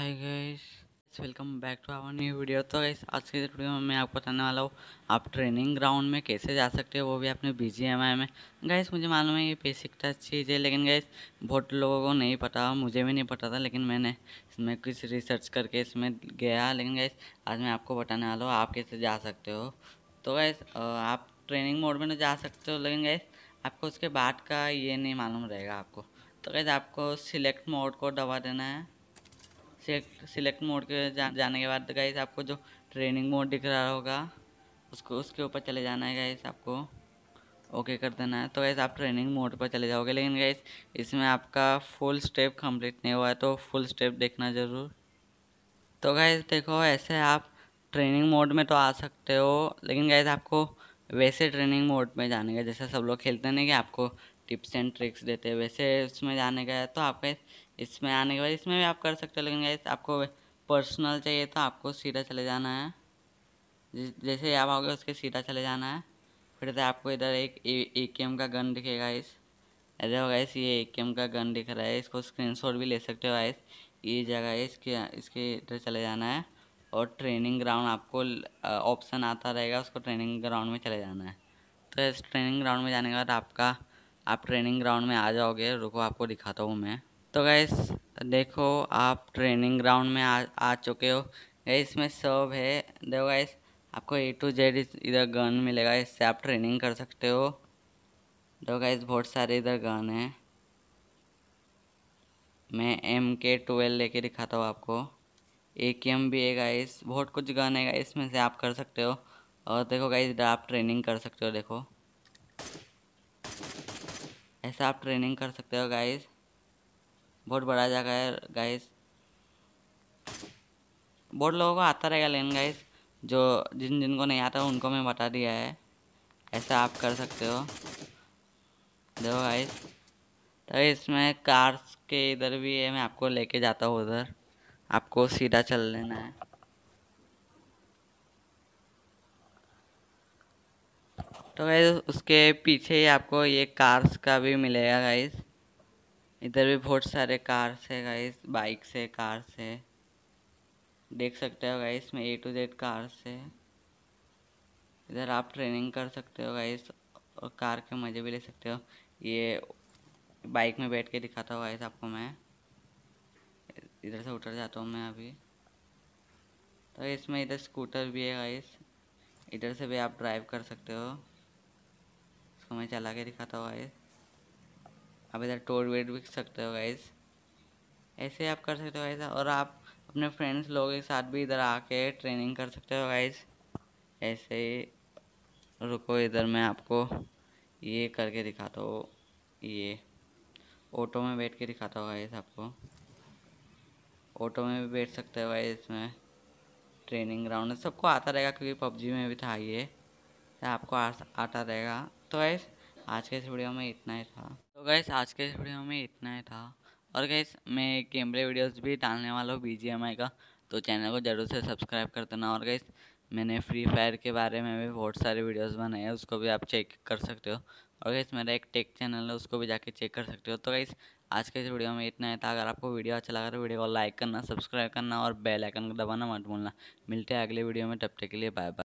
hi guys welcome back to our new video तो guys आज के वीडियो में मैं आपको बताने वाला हूँ आप ट्रेनिंग ग्राउंड में कैसे जा सकते हो वो भी अपने बी जी एम आई में गाइस मुझे मालूम है ये बेसिक टच चीज़ है लेकिन गाइस बहुत लोगों को नहीं पता मुझे भी नहीं पता था लेकिन मैंने इसमें कुछ रिसर्च करके इसमें गया लेकिन गाइस आज मैं आपको बताने वाला हूँ आप कैसे जा सकते हो तो गाइस आप ट्रेनिंग मोड में तो जा सकते हो लेकिन गाइस आपको उसके बाद का ये नहीं मालूम रहेगा आपको तो गाइस आपको सिलेक्ट मोड को दबा देना है सिलेक्ट सिलेक्ट मोड के जा, जाने के बाद गाइस आपको जो ट्रेनिंग मोड दिख रहा होगा उसको उसके ऊपर चले जाना है गाइस आपको ओके कर देना है तो गैस आप ट्रेनिंग मोड पर चले जाओगे लेकिन गैस इसमें आपका फुल स्टेप कंप्लीट नहीं हुआ है तो फुल स्टेप देखना ज़रूर तो गैस देखो ऐसे आप ट्रेनिंग मोड में तो आ सकते हो लेकिन गैस आपको वैसे ट्रेनिंग मोड में जाने का जैसे सब लोग खेलते हैं ना कि आपको टिप्स एंड ट्रिक्स देते हैं वैसे उसमें जाने का है तो आपका इसमें आने के बाद इसमें भी आप कर सकते हो लेकिन आपको पर्सनल चाहिए तो आपको सीधा चले जाना है जैसे आप आओगे उसके सीधा चले जाना है फिर से आपको इधर एक ए के एम का गन दिखेगा इस अरे इस ये ए के एम का गन दिख रहा है इसको शॉट भी ले सकते हो गाइस ये जगह इसके इसके इधर चले जाना है और ट्रेनिंग ग्राउंड आपको ऑप्शन आता रहेगा उसको ट्रेनिंग ग्राउंड में चले जाना है तो इस ट्रेनिंग ग्राउंड में जाने के बाद आपका आप ट्रेनिंग ग्राउंड में आ जाओगे रुको आपको दिखाता हूँ मैं तो गैस देखो आप ट्रेनिंग ग्राउंड में आ आ चुके हो गई इसमें सब है देखो गैस आपको ए टू जेड इधर गन मिलेगा इससे आप ट्रेनिंग कर सकते हो देखो गैस बहुत सारे इधर गन है मैं एम के ट्वेल्व लेके दिखाता हूँ आपको ए के एम भी है गाइस बहुत कुछ गन है गाइस इसमें से आप कर सकते हो और देखो गाइस इधर आप ट्रेनिंग कर सकते हो देखो ऐसा आप ट्रेनिंग कर सकते हो गाइस बहुत बड़ा जगह है गाइस बहुत लोगों को आता रहेगा लेन गाइस जो जिन जिनको नहीं आता उनको मैं बता दिया है ऐसा आप कर सकते हो देखो गाइस तो इसमें कार्स के इधर भी है मैं आपको लेके जाता हूँ उधर आपको सीधा चल लेना है तो गाइज उसके पीछे ही आपको ये कार्स का भी मिलेगा गाइज इधर भी बहुत सारे कार्स है गाइज बाइक से कार्स है देख सकते हो गाइज में ए टू जेड कार्स है इधर आप ट्रेनिंग कर सकते हो गाइज और कार के मज़े भी ले सकते हो ये बाइक में बैठ के दिखाता हूँ गाइस आपको मैं इधर से उतर जाता हूँ मैं अभी तो इसमें इधर स्कूटर भी है गाइस इधर से भी आप ड्राइव कर सकते हो इसको मैं चला के दिखाता हूँ गाइस आप इधर टोर वेट भी सकते हो गाइस ऐसे आप कर सकते हो गाइस और आप अपने फ्रेंड्स लोगों के साथ भी इधर आके ट्रेनिंग कर सकते हो गाइस ऐसे ही रुको इधर मैं आपको ये करके दिखाता हूँ ये ऑटो में बैठ के दिखाता हूँ गाइस आपको ऑटो में भी बैठ सकते हो गाइस इसमें ट्रेनिंग ग्राउंड सबको आता रहेगा क्योंकि पबजी में भी था ये आपको आता रहेगा तो गैस आज के इस वीडियो में इतना ही था तो गैस आज के इस वीडियो में इतना ही था और गैस मैं कैमरे वीडियोस भी डालने वाला हूँ बी का तो चैनल को ज़रूर से सब्सक्राइब कर देना और गैस मैंने फ्री फायर के बारे में भी बहुत सारे वीडियोज़ बनाए हैं उसको भी आप चेक कर सकते हो और गैस मेरा एक टेक चैनल है उसको भी जाके चेक कर सकते हो तो गैस आज के इस वीडियो में इतना है था अगर आपको वीडियो अच्छा लगा तो वीडियो को लाइक करना सब्सक्राइब करना और बेल आइकन को दबाना मत भूलना मिलते हैं अगले वीडियो में तब तक के लिए बाय बाय